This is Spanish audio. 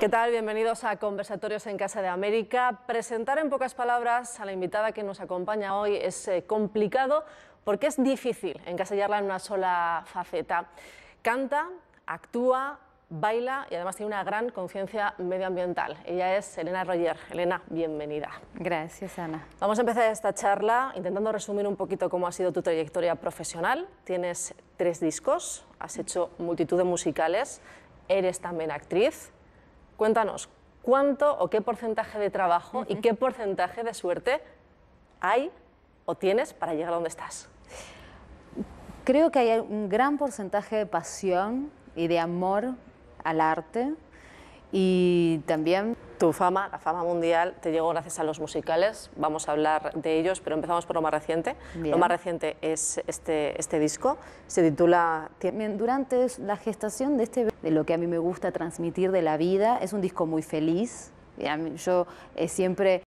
¿Qué tal? Bienvenidos a Conversatorios en Casa de América. Presentar en pocas palabras a la invitada que nos acompaña hoy es eh, complicado porque es difícil encasillarla en una sola faceta. Canta, actúa, baila y además tiene una gran conciencia medioambiental. Ella es Elena Roger. Elena, bienvenida. Gracias, Ana. Vamos a empezar esta charla intentando resumir un poquito cómo ha sido tu trayectoria profesional. Tienes tres discos, has hecho multitud de musicales, eres también actriz Cuéntanos, ¿cuánto o qué porcentaje de trabajo y qué porcentaje de suerte hay o tienes para llegar a donde estás? Creo que hay un gran porcentaje de pasión y de amor al arte y también tu fama, la fama mundial, te llegó gracias a los musicales. Vamos a hablar de ellos, pero empezamos por lo más reciente. Lo más reciente es este, este disco. Se titula... Durante la gestación de este... De lo que a mí me gusta transmitir de la vida, es un disco muy feliz. Yo eh, siempre